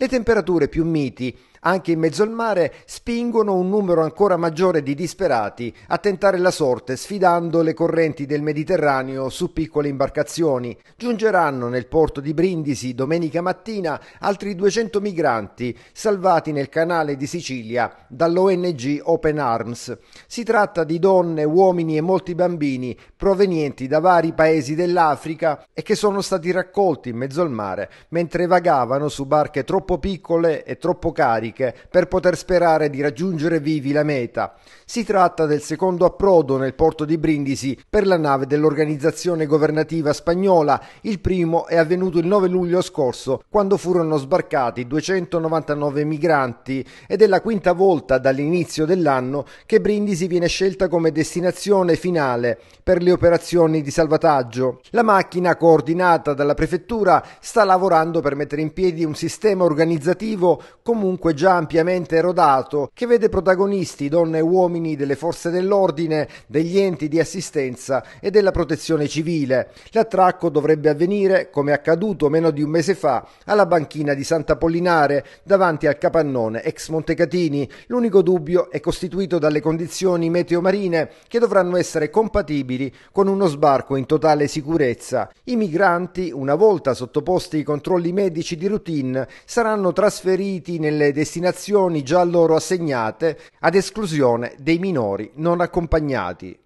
Le temperature più miti anche in mezzo al mare, spingono un numero ancora maggiore di disperati a tentare la sorte sfidando le correnti del Mediterraneo su piccole imbarcazioni. Giungeranno nel porto di Brindisi domenica mattina altri 200 migranti salvati nel canale di Sicilia dall'ONG Open Arms. Si tratta di donne, uomini e molti bambini provenienti da vari paesi dell'Africa e che sono stati raccolti in mezzo al mare mentre vagavano su barche troppo piccole e troppo cariche cariche per poter sperare di raggiungere vivi la meta. Si tratta del secondo approdo nel porto di Brindisi per la nave dell'organizzazione governativa spagnola. Il primo è avvenuto il 9 luglio scorso quando furono sbarcati 299 migranti ed è la quinta volta dall'inizio dell'anno che Brindisi viene scelta come destinazione finale per le operazioni di salvataggio. La macchina coordinata dalla prefettura sta lavorando per mettere in piedi un sistema organizzativo comunque già ampiamente rodato che vede protagonisti donne e uomini delle forze dell'ordine, degli enti di assistenza e della protezione civile. L'attracco dovrebbe avvenire, come accaduto meno di un mese fa, alla banchina di Santa Pollinare davanti al capannone ex Montecatini. L'unico dubbio è costituito dalle condizioni meteomarine che dovranno essere compatibili con uno sbarco in totale sicurezza. I migranti, una volta sottoposti ai controlli medici di routine, saranno trasferiti nelle destinazioni destinazioni già loro assegnate ad esclusione dei minori non accompagnati